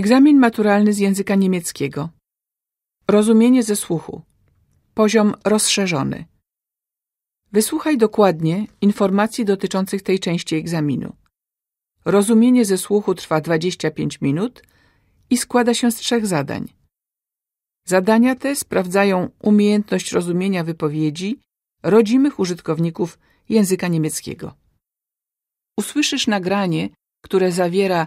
Egzamin maturalny z języka niemieckiego. Rozumienie ze słuchu. Poziom rozszerzony. Wysłuchaj dokładnie informacji dotyczących tej części egzaminu. Rozumienie ze słuchu trwa 25 minut i składa się z trzech zadań. Zadania te sprawdzają umiejętność rozumienia wypowiedzi rodzimych użytkowników języka niemieckiego. Usłyszysz nagranie, które zawiera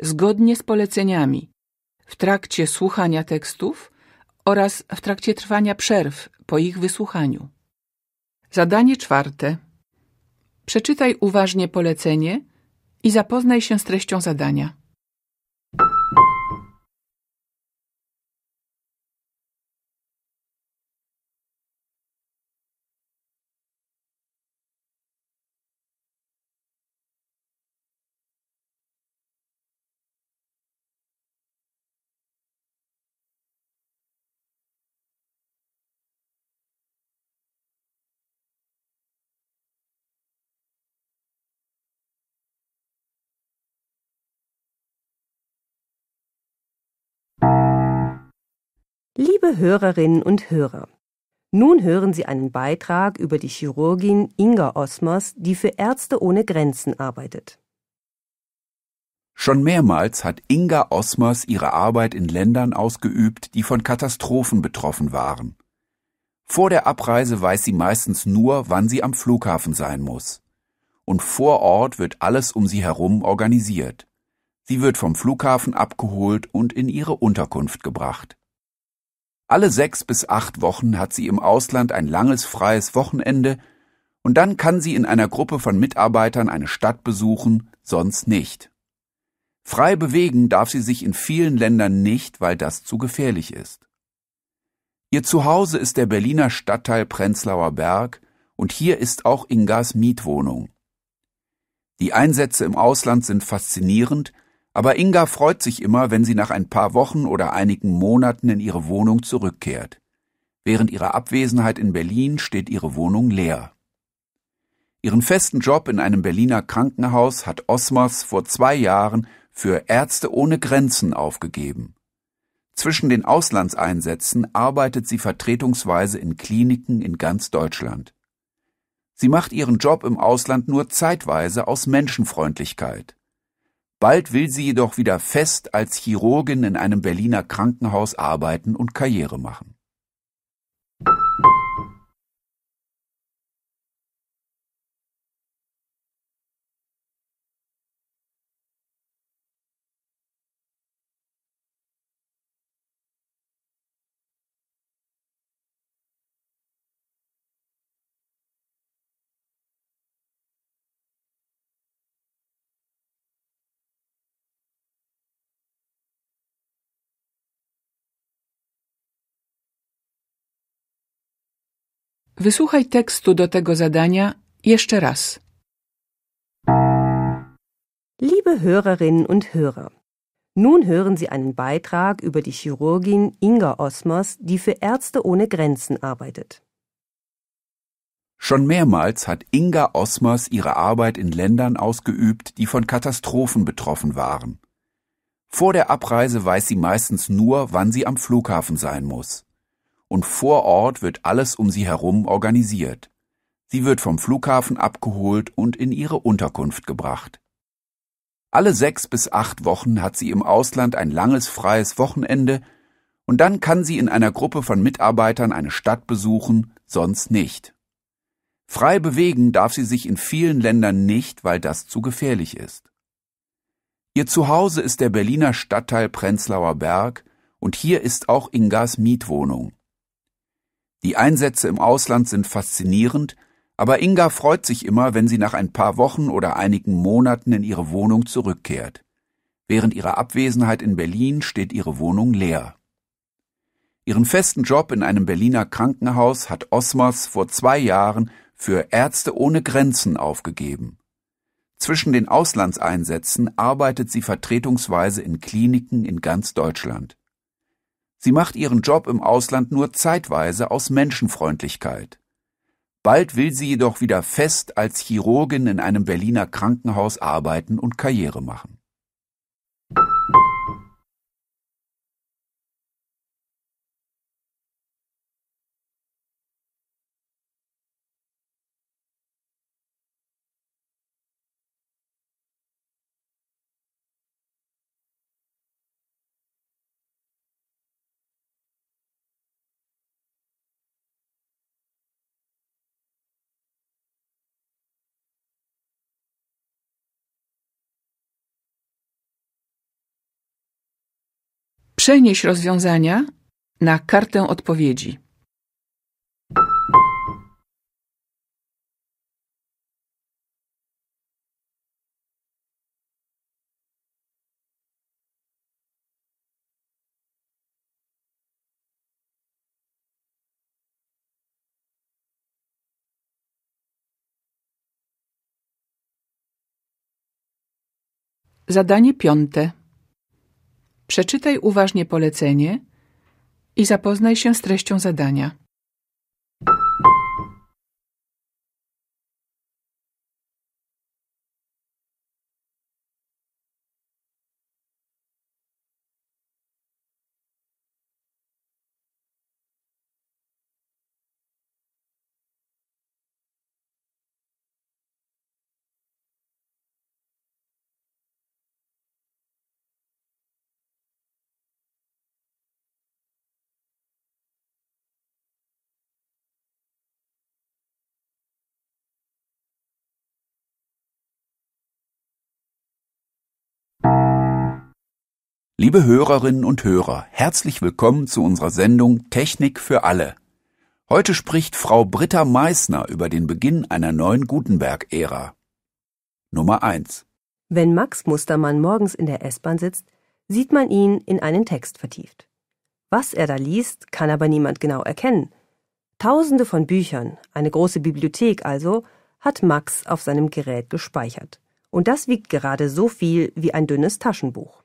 zgodnie z poleceniami w trakcie słuchania tekstów oraz w trakcie trwania przerw po ich wysłuchaniu. Zadanie czwarte. Przeczytaj uważnie polecenie i zapoznaj się z treścią zadania. Liebe Hörerinnen und Hörer, nun hören Sie einen Beitrag über die Chirurgin Inga Osmers, die für Ärzte ohne Grenzen arbeitet. Schon mehrmals hat Inga Osmers ihre Arbeit in Ländern ausgeübt, die von Katastrophen betroffen waren. Vor der Abreise weiß sie meistens nur, wann sie am Flughafen sein muss. Und vor Ort wird alles um sie herum organisiert. Sie wird vom Flughafen abgeholt und in ihre Unterkunft gebracht. Alle sechs bis acht Wochen hat sie im Ausland ein langes freies Wochenende und dann kann sie in einer Gruppe von Mitarbeitern eine Stadt besuchen, sonst nicht. Frei bewegen darf sie sich in vielen Ländern nicht, weil das zu gefährlich ist. Ihr Zuhause ist der Berliner Stadtteil Prenzlauer Berg und hier ist auch Ingas Mietwohnung. Die Einsätze im Ausland sind faszinierend aber Inga freut sich immer, wenn sie nach ein paar Wochen oder einigen Monaten in ihre Wohnung zurückkehrt. Während ihrer Abwesenheit in Berlin steht ihre Wohnung leer. Ihren festen Job in einem Berliner Krankenhaus hat Osmos vor zwei Jahren für Ärzte ohne Grenzen aufgegeben. Zwischen den Auslandseinsätzen arbeitet sie vertretungsweise in Kliniken in ganz Deutschland. Sie macht ihren Job im Ausland nur zeitweise aus Menschenfreundlichkeit. Bald will sie jedoch wieder fest als Chirurgin in einem Berliner Krankenhaus arbeiten und Karriere machen. Wysłuchaj tekstu do tego zadania jeszcze raz. Liebe Hörerinnen und Hörer, nun hören Sie einen Beitrag über die Chirurgin Inga Osmers, die für Ärzte ohne Grenzen arbeitet. Schon mehrmals hat Inga Osmers ihre Arbeit in Ländern ausgeübt, die von Katastrophen betroffen waren. Vor der Abreise weiß sie meistens nur, wann sie am Flughafen sein muss und vor Ort wird alles um sie herum organisiert. Sie wird vom Flughafen abgeholt und in ihre Unterkunft gebracht. Alle sechs bis acht Wochen hat sie im Ausland ein langes freies Wochenende und dann kann sie in einer Gruppe von Mitarbeitern eine Stadt besuchen, sonst nicht. Frei bewegen darf sie sich in vielen Ländern nicht, weil das zu gefährlich ist. Ihr Zuhause ist der Berliner Stadtteil Prenzlauer Berg und hier ist auch Ingas Mietwohnung. Die Einsätze im Ausland sind faszinierend, aber Inga freut sich immer, wenn sie nach ein paar Wochen oder einigen Monaten in ihre Wohnung zurückkehrt. Während ihrer Abwesenheit in Berlin steht ihre Wohnung leer. Ihren festen Job in einem Berliner Krankenhaus hat Osmars vor zwei Jahren für Ärzte ohne Grenzen aufgegeben. Zwischen den Auslandseinsätzen arbeitet sie vertretungsweise in Kliniken in ganz Deutschland. Sie macht ihren Job im Ausland nur zeitweise aus Menschenfreundlichkeit. Bald will sie jedoch wieder fest als Chirurgin in einem Berliner Krankenhaus arbeiten und Karriere machen. Przenieś rozwiązania na kartę odpowiedzi. Zadanie piąte. Przeczytaj uważnie polecenie i zapoznaj się z treścią zadania. Liebe Hörerinnen und Hörer, herzlich willkommen zu unserer Sendung Technik für alle. Heute spricht Frau Britta Meissner über den Beginn einer neuen Gutenberg-Ära. Nummer 1. Wenn Max Mustermann morgens in der S-Bahn sitzt, sieht man ihn in einen Text vertieft. Was er da liest, kann aber niemand genau erkennen. Tausende von Büchern, eine große Bibliothek also, hat Max auf seinem Gerät gespeichert. Und das wiegt gerade so viel wie ein dünnes Taschenbuch.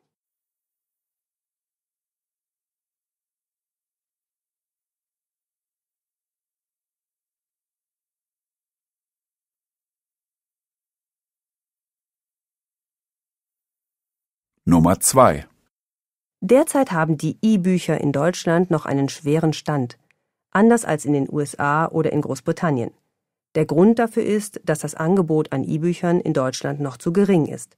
Nummer 2 Derzeit haben die E-Bücher in Deutschland noch einen schweren Stand, anders als in den USA oder in Großbritannien. Der Grund dafür ist, dass das Angebot an E-Büchern in Deutschland noch zu gering ist.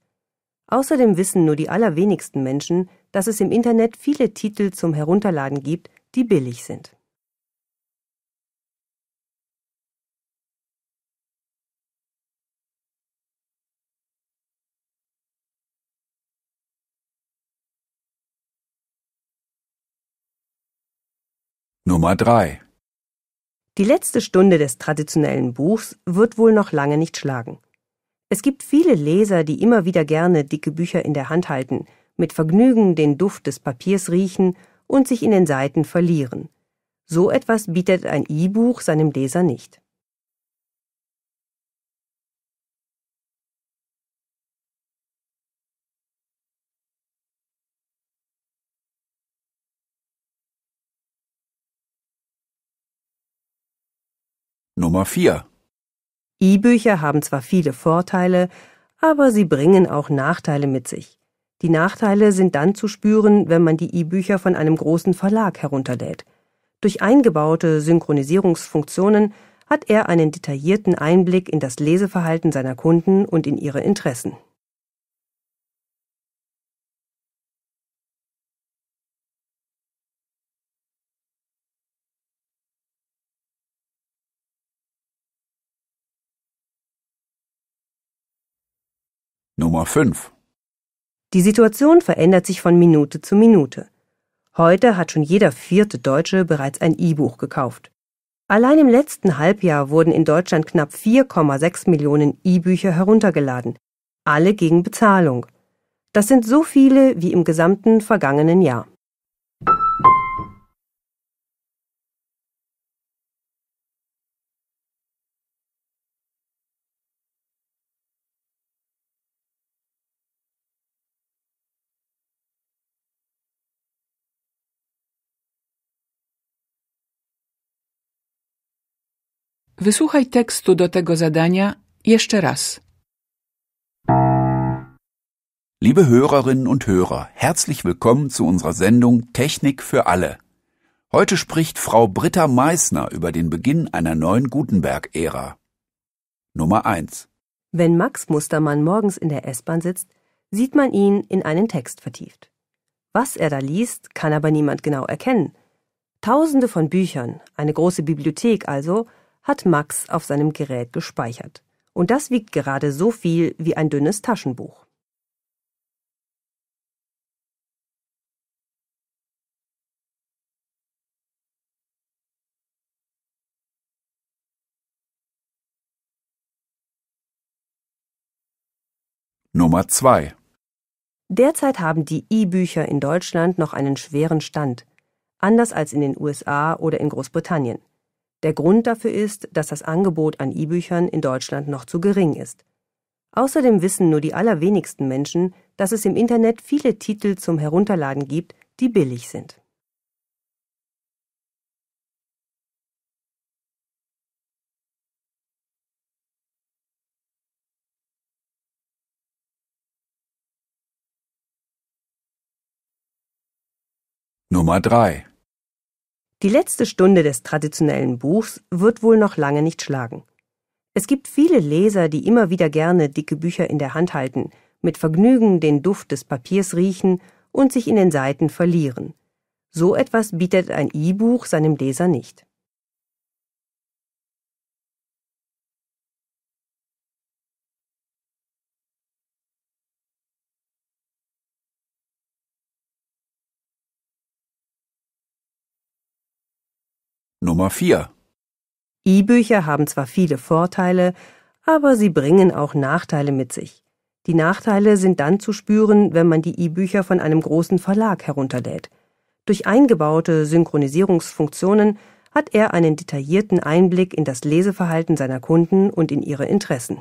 Außerdem wissen nur die allerwenigsten Menschen, dass es im Internet viele Titel zum Herunterladen gibt, die billig sind. Nummer 3 Die letzte Stunde des traditionellen Buchs wird wohl noch lange nicht schlagen. Es gibt viele Leser, die immer wieder gerne dicke Bücher in der Hand halten, mit Vergnügen den Duft des Papiers riechen und sich in den Seiten verlieren. So etwas bietet ein E-Buch seinem Leser nicht. Nummer 4. E-Bücher haben zwar viele Vorteile, aber sie bringen auch Nachteile mit sich. Die Nachteile sind dann zu spüren, wenn man die E-Bücher von einem großen Verlag herunterlädt. Durch eingebaute Synchronisierungsfunktionen hat er einen detaillierten Einblick in das Leseverhalten seiner Kunden und in ihre Interessen. Nummer 5. Die Situation verändert sich von Minute zu Minute. Heute hat schon jeder vierte Deutsche bereits ein E-Buch gekauft. Allein im letzten Halbjahr wurden in Deutschland knapp 4,6 Millionen E-Bücher heruntergeladen, alle gegen Bezahlung. Das sind so viele wie im gesamten vergangenen Jahr. Wysłuchaj tekstu do tego zadania jeszcze raz. Liebe Hörerinnen und Hörer, herzlich willkommen zu unserer Sendung Technik für alle. Heute spricht Frau Britta Meissner über den Beginn einer neuen Gutenberg-Ära. Nummer 1. Wenn Max Mustermann morgens in der S-Bahn sitzt, sieht man ihn in einen Text vertieft. Was er da liest, kann aber niemand genau erkennen. Tausende von Büchern, eine große Bibliothek also, hat Max auf seinem Gerät gespeichert. Und das wiegt gerade so viel wie ein dünnes Taschenbuch. Nummer 2 Derzeit haben die E-Bücher in Deutschland noch einen schweren Stand, anders als in den USA oder in Großbritannien. Der Grund dafür ist, dass das Angebot an E-Büchern in Deutschland noch zu gering ist. Außerdem wissen nur die allerwenigsten Menschen, dass es im Internet viele Titel zum Herunterladen gibt, die billig sind. Nummer 3 die letzte Stunde des traditionellen Buchs wird wohl noch lange nicht schlagen. Es gibt viele Leser, die immer wieder gerne dicke Bücher in der Hand halten, mit Vergnügen den Duft des Papiers riechen und sich in den Seiten verlieren. So etwas bietet ein E-Buch seinem Leser nicht. Nummer 4. E-Bücher haben zwar viele Vorteile, aber sie bringen auch Nachteile mit sich. Die Nachteile sind dann zu spüren, wenn man die E-Bücher von einem großen Verlag herunterlädt. Durch eingebaute Synchronisierungsfunktionen hat er einen detaillierten Einblick in das Leseverhalten seiner Kunden und in ihre Interessen.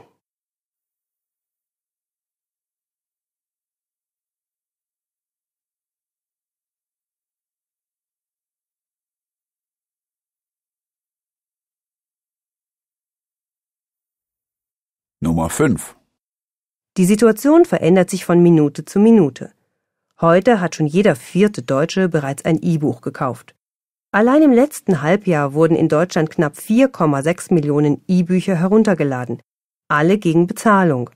Nummer 5. Die Situation verändert sich von Minute zu Minute. Heute hat schon jeder vierte Deutsche bereits ein E-Buch gekauft. Allein im letzten Halbjahr wurden in Deutschland knapp 4,6 Millionen E-Bücher heruntergeladen, alle gegen Bezahlung.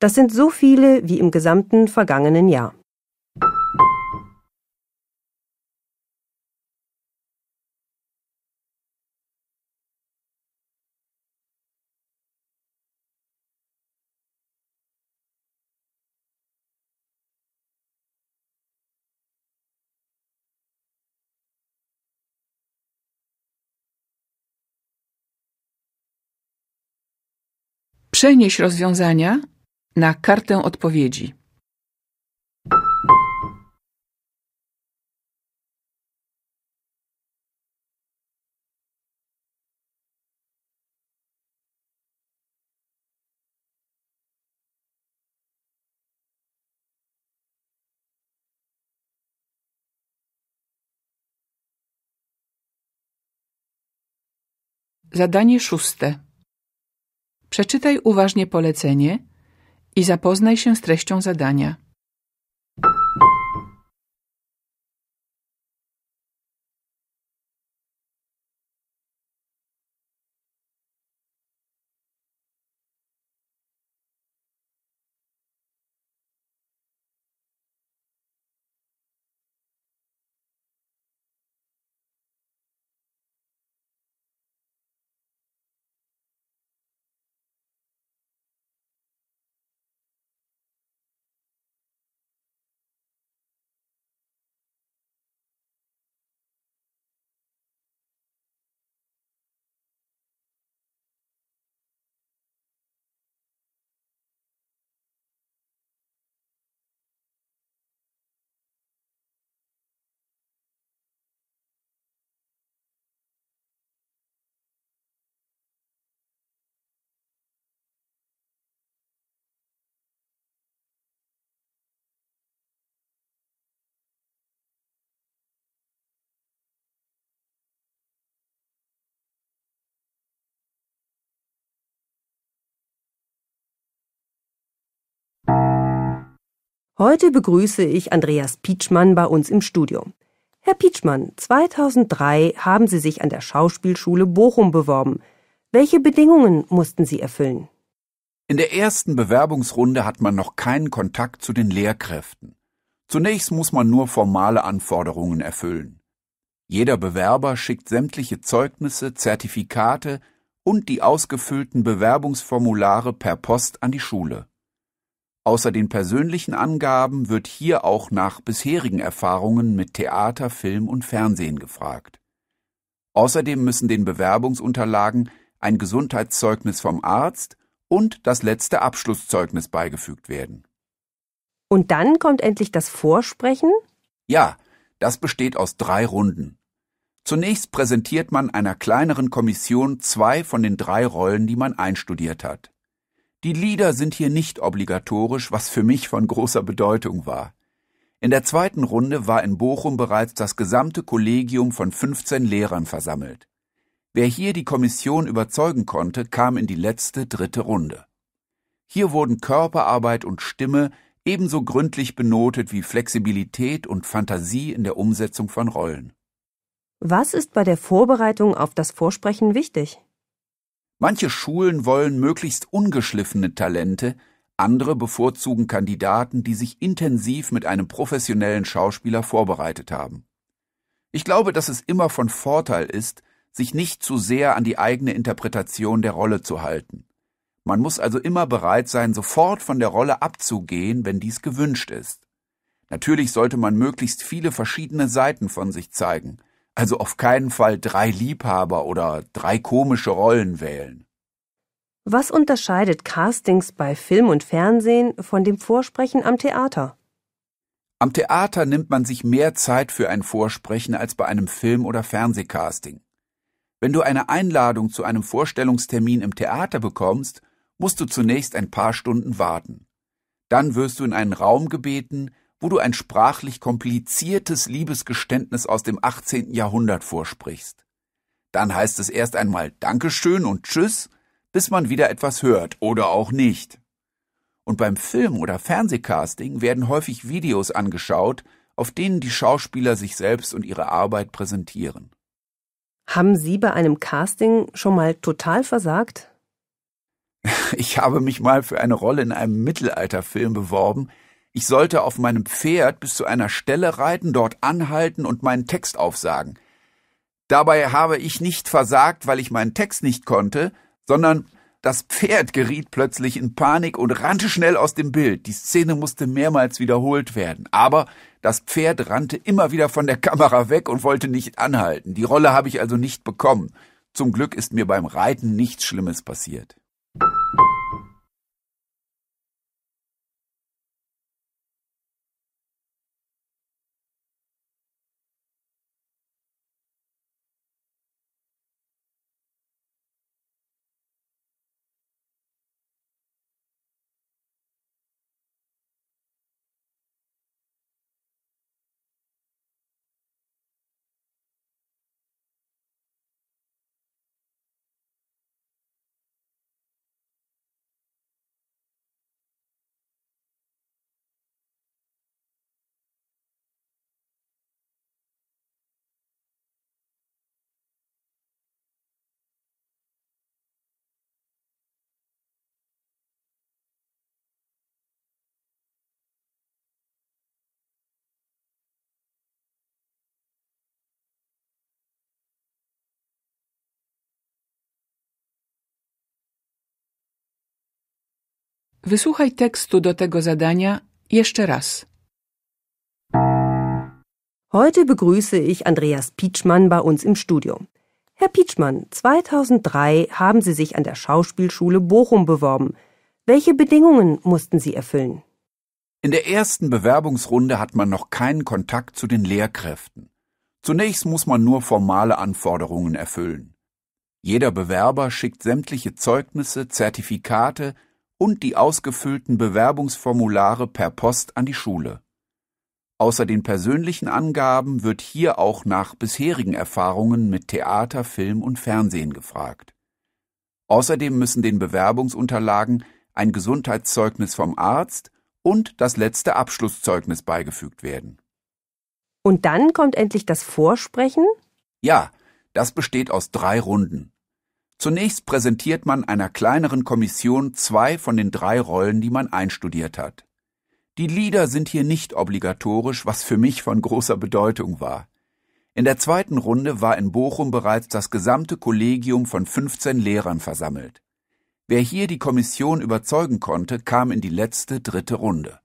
Das sind so viele wie im gesamten vergangenen Jahr. Przenieś rozwiązania na kartę odpowiedzi. Zadanie szóste. Przeczytaj uważnie polecenie i zapoznaj się z treścią zadania. Heute begrüße ich Andreas Pietschmann bei uns im Studio. Herr Pietschmann, 2003 haben Sie sich an der Schauspielschule Bochum beworben. Welche Bedingungen mussten Sie erfüllen? In der ersten Bewerbungsrunde hat man noch keinen Kontakt zu den Lehrkräften. Zunächst muss man nur formale Anforderungen erfüllen. Jeder Bewerber schickt sämtliche Zeugnisse, Zertifikate und die ausgefüllten Bewerbungsformulare per Post an die Schule. Außer den persönlichen Angaben wird hier auch nach bisherigen Erfahrungen mit Theater, Film und Fernsehen gefragt. Außerdem müssen den Bewerbungsunterlagen ein Gesundheitszeugnis vom Arzt und das letzte Abschlusszeugnis beigefügt werden. Und dann kommt endlich das Vorsprechen? Ja, das besteht aus drei Runden. Zunächst präsentiert man einer kleineren Kommission zwei von den drei Rollen, die man einstudiert hat. Die Lieder sind hier nicht obligatorisch, was für mich von großer Bedeutung war. In der zweiten Runde war in Bochum bereits das gesamte Kollegium von 15 Lehrern versammelt. Wer hier die Kommission überzeugen konnte, kam in die letzte dritte Runde. Hier wurden Körperarbeit und Stimme ebenso gründlich benotet wie Flexibilität und Fantasie in der Umsetzung von Rollen. Was ist bei der Vorbereitung auf das Vorsprechen wichtig? Manche Schulen wollen möglichst ungeschliffene Talente, andere bevorzugen Kandidaten, die sich intensiv mit einem professionellen Schauspieler vorbereitet haben. Ich glaube, dass es immer von Vorteil ist, sich nicht zu sehr an die eigene Interpretation der Rolle zu halten. Man muss also immer bereit sein, sofort von der Rolle abzugehen, wenn dies gewünscht ist. Natürlich sollte man möglichst viele verschiedene Seiten von sich zeigen, also auf keinen Fall drei Liebhaber oder drei komische Rollen wählen. Was unterscheidet Castings bei Film und Fernsehen von dem Vorsprechen am Theater? Am Theater nimmt man sich mehr Zeit für ein Vorsprechen als bei einem Film- oder Fernsehcasting. Wenn du eine Einladung zu einem Vorstellungstermin im Theater bekommst, musst du zunächst ein paar Stunden warten. Dann wirst du in einen Raum gebeten, wo du ein sprachlich kompliziertes Liebesgeständnis aus dem 18. Jahrhundert vorsprichst. Dann heißt es erst einmal Dankeschön und Tschüss, bis man wieder etwas hört oder auch nicht. Und beim Film- oder Fernsehcasting werden häufig Videos angeschaut, auf denen die Schauspieler sich selbst und ihre Arbeit präsentieren. Haben Sie bei einem Casting schon mal total versagt? Ich habe mich mal für eine Rolle in einem Mittelalterfilm beworben, ich sollte auf meinem Pferd bis zu einer Stelle reiten, dort anhalten und meinen Text aufsagen. Dabei habe ich nicht versagt, weil ich meinen Text nicht konnte, sondern das Pferd geriet plötzlich in Panik und rannte schnell aus dem Bild. Die Szene musste mehrmals wiederholt werden, aber das Pferd rannte immer wieder von der Kamera weg und wollte nicht anhalten. Die Rolle habe ich also nicht bekommen. Zum Glück ist mir beim Reiten nichts Schlimmes passiert. Wysłuchaj tekstu do tego zadania jeszcze raz. Heute begrüße ich Andreas Pietschmann bei uns im Studio. Herr Pietschmann, 2003 haben Sie sich an der Schauspielschule Bochum beworben. Welche Bedingungen mussten Sie erfüllen? In der ersten Bewerbungsrunde hat man noch keinen Kontakt zu den Lehrkräften. Zunächst muss man nur formale Anforderungen erfüllen. Jeder Bewerber schickt sämtliche Zeugnisse, Zertifikate, und die ausgefüllten Bewerbungsformulare per Post an die Schule. Außer den persönlichen Angaben wird hier auch nach bisherigen Erfahrungen mit Theater, Film und Fernsehen gefragt. Außerdem müssen den Bewerbungsunterlagen ein Gesundheitszeugnis vom Arzt und das letzte Abschlusszeugnis beigefügt werden. Und dann kommt endlich das Vorsprechen? Ja, das besteht aus drei Runden. Zunächst präsentiert man einer kleineren Kommission zwei von den drei Rollen, die man einstudiert hat. Die Lieder sind hier nicht obligatorisch, was für mich von großer Bedeutung war. In der zweiten Runde war in Bochum bereits das gesamte Kollegium von 15 Lehrern versammelt. Wer hier die Kommission überzeugen konnte, kam in die letzte dritte Runde.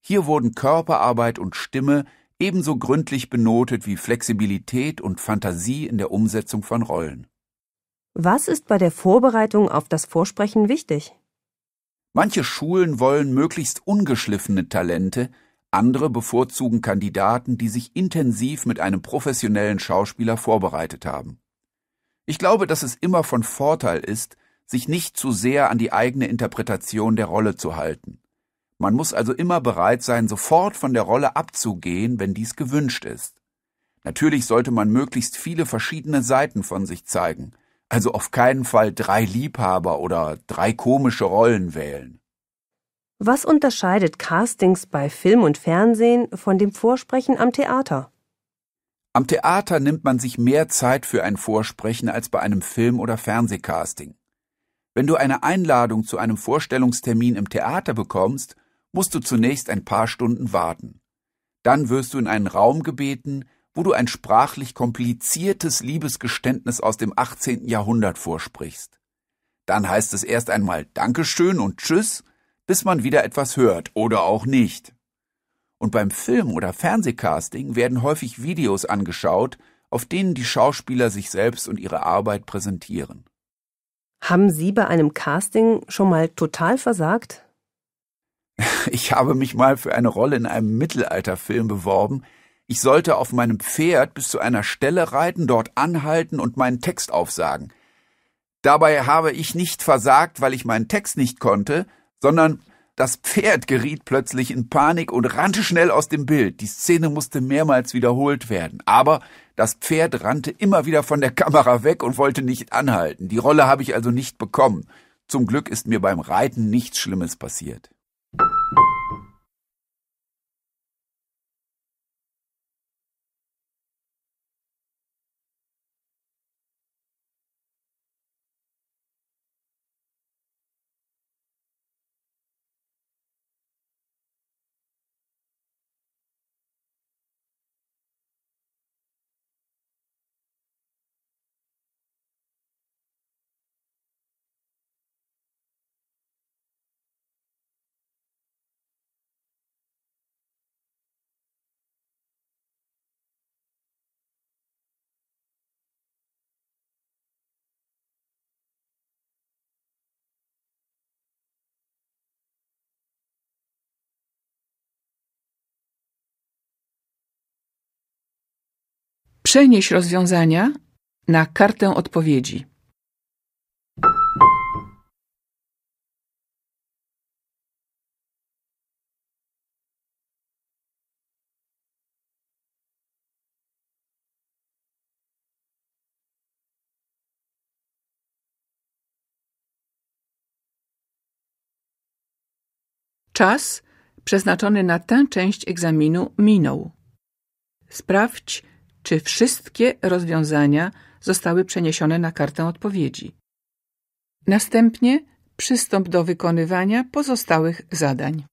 Hier wurden Körperarbeit und Stimme ebenso gründlich benotet wie Flexibilität und Fantasie in der Umsetzung von Rollen. Was ist bei der Vorbereitung auf das Vorsprechen wichtig? Manche Schulen wollen möglichst ungeschliffene Talente, andere bevorzugen Kandidaten, die sich intensiv mit einem professionellen Schauspieler vorbereitet haben. Ich glaube, dass es immer von Vorteil ist, sich nicht zu sehr an die eigene Interpretation der Rolle zu halten. Man muss also immer bereit sein, sofort von der Rolle abzugehen, wenn dies gewünscht ist. Natürlich sollte man möglichst viele verschiedene Seiten von sich zeigen, also auf keinen Fall drei Liebhaber oder drei komische Rollen wählen. Was unterscheidet Castings bei Film und Fernsehen von dem Vorsprechen am Theater? Am Theater nimmt man sich mehr Zeit für ein Vorsprechen als bei einem Film- oder Fernsehcasting. Wenn du eine Einladung zu einem Vorstellungstermin im Theater bekommst, musst du zunächst ein paar Stunden warten. Dann wirst du in einen Raum gebeten, wo du ein sprachlich kompliziertes Liebesgeständnis aus dem 18. Jahrhundert vorsprichst. Dann heißt es erst einmal Dankeschön und Tschüss, bis man wieder etwas hört oder auch nicht. Und beim Film- oder Fernsehcasting werden häufig Videos angeschaut, auf denen die Schauspieler sich selbst und ihre Arbeit präsentieren. Haben Sie bei einem Casting schon mal total versagt? Ich habe mich mal für eine Rolle in einem Mittelalterfilm beworben, ich sollte auf meinem Pferd bis zu einer Stelle reiten, dort anhalten und meinen Text aufsagen. Dabei habe ich nicht versagt, weil ich meinen Text nicht konnte, sondern das Pferd geriet plötzlich in Panik und rannte schnell aus dem Bild. Die Szene musste mehrmals wiederholt werden. Aber das Pferd rannte immer wieder von der Kamera weg und wollte nicht anhalten. Die Rolle habe ich also nicht bekommen. Zum Glück ist mir beim Reiten nichts Schlimmes passiert. Przenieś rozwiązania na kartę odpowiedzi. Czas przeznaczony na tę część egzaminu minął. Sprawdź czy wszystkie rozwiązania zostały przeniesione na kartę odpowiedzi. Następnie przystąp do wykonywania pozostałych zadań.